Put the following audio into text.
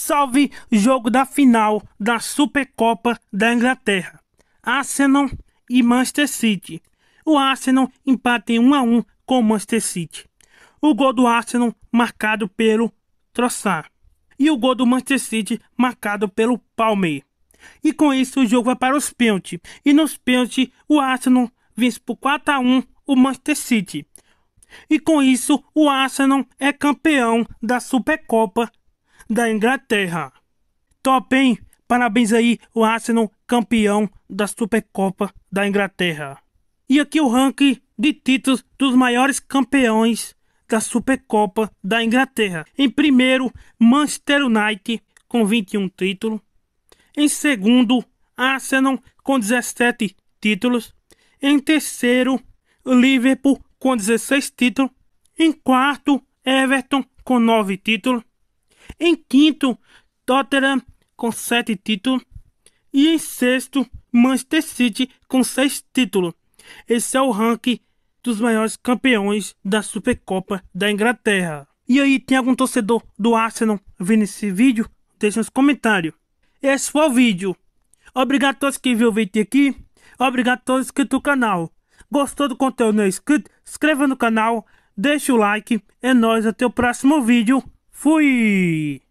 salve jogo da final da Supercopa da Inglaterra. Arsenal e Manchester City. O Arsenal empata em 1 a 1 com o Manchester City. O gol do Arsenal marcado pelo Troçar e o gol do Manchester City marcado pelo Palmer. E com isso o jogo vai para os pênaltis. E nos pênaltis o Arsenal vence por 4 a 1 o Manchester City. E com isso o Arsenal é campeão da Supercopa da Inglaterra. Top, hein? Parabéns aí, o Arsenal campeão da Supercopa da Inglaterra. E aqui o ranking de títulos dos maiores campeões da Supercopa da Inglaterra. Em primeiro, Manchester United com 21 títulos. Em segundo, Arsenal com 17 títulos. Em terceiro, Liverpool com 16 títulos. Em quarto, Everton com 9 títulos. Em quinto, Tottenham com sete títulos. E em sexto, Manchester City com seis títulos. Esse é o ranking dos maiores campeões da Supercopa da Inglaterra. E aí, tem algum torcedor do Arsenal vendo esse vídeo? Deixe nos comentários. Esse foi o vídeo. Obrigado a todos que viram o vídeo aqui. Obrigado a todos que do canal. Gostou do conteúdo não é inscrito? Inscreva no canal, deixe o like. É nóis, até o próximo vídeo. Fui!